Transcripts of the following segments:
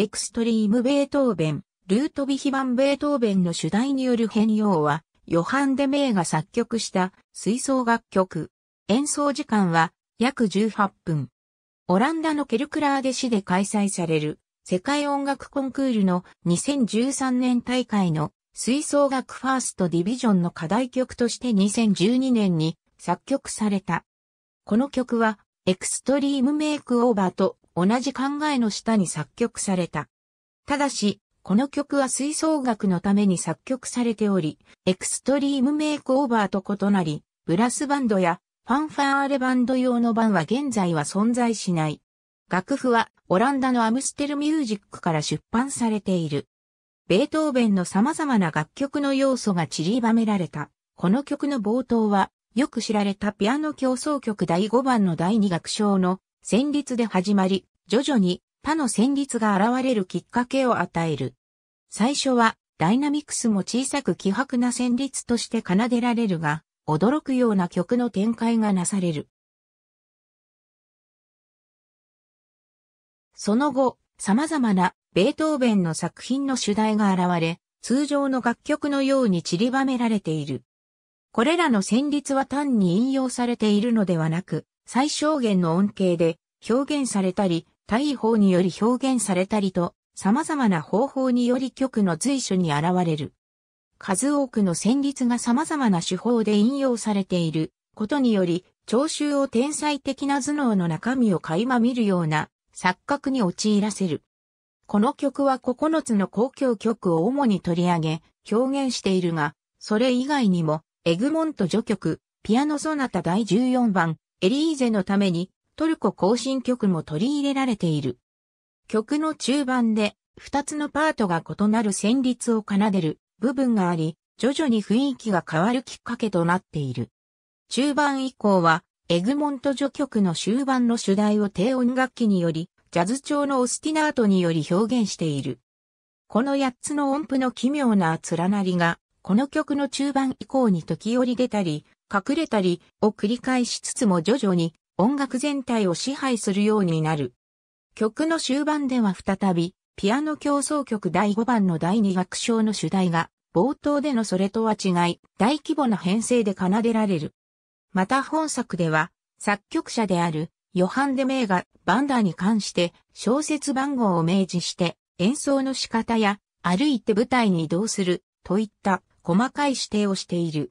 エクストリーム・ベートーベン、ルート・ビヒバンベートーベンの主題による変容は、ヨハン・デ・メイが作曲した吹奏楽曲。演奏時間は約18分。オランダのケルクラーデ市で開催される世界音楽コンクールの2013年大会の吹奏楽ファーストディビジョンの課題曲として2012年に作曲された。この曲はエクストリームメイクオーバーと同じ考えの下に作曲された。ただし、この曲は吹奏楽のために作曲されており、エクストリームメイクオーバーと異なり、ブラスバンドやファンファーレバンド用の版は現在は存在しない。楽譜はオランダのアムステルミュージックから出版されている。ベートーベンの様々な楽曲の要素が散りばめられた。この曲の冒頭は、よく知られたピアノ競争曲第5番の第2楽章の旋律で始まり、徐々に他の旋律が現れるきっかけを与える。最初はダイナミクスも小さく希薄な旋律として奏でられるが、驚くような曲の展開がなされる。その後、様々なベートーベンの作品の主題が現れ、通常の楽曲のように散りばめられている。これらの旋律は単に引用されているのではなく、最小限の恩恵で表現されたり、対位法により表現されたりと、様々な方法により曲の随所に現れる。数多くの旋律が様々な手法で引用されていることにより、聴衆を天才的な頭脳の中身を垣間見るような錯覚に陥らせる。この曲は9つの公共曲を主に取り上げ、表現しているが、それ以外にも、エグモント序曲、ピアノソナタ第14番、エリーゼのためにトルコ行進曲も取り入れられている。曲の中盤で2つのパートが異なる旋律を奏でる部分があり、徐々に雰囲気が変わるきっかけとなっている。中盤以降は、エグモント序曲の終盤の主題を低音楽器により、ジャズ調のオスティナートにより表現している。この8つの音符の奇妙な連なりが、この曲の中盤以降に時折出たり、隠れたりを繰り返しつつも徐々に音楽全体を支配するようになる。曲の終盤では再び、ピアノ競争曲第5番の第2楽章の主題が、冒頭でのそれとは違い、大規模な編成で奏でられる。また本作では、作曲者である、ヨハン・デ・メイがバンダーに関して小説番号を明示して演奏の仕方や歩いて舞台に移動するといった細かい指定をしている。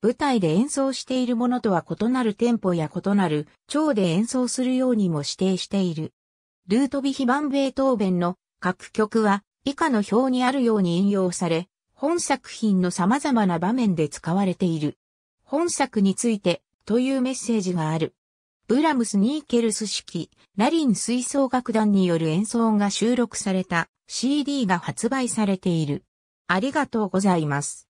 舞台で演奏しているものとは異なるテンポや異なる調で演奏するようにも指定している。ルートビヒンベートーベンの各曲は以下の表にあるように引用され、本作品の様々な場面で使われている。本作についてというメッセージがある。ブラムス・ニーケルス式、ラリン吹奏楽団による演奏が収録された CD が発売されている。ありがとうございます。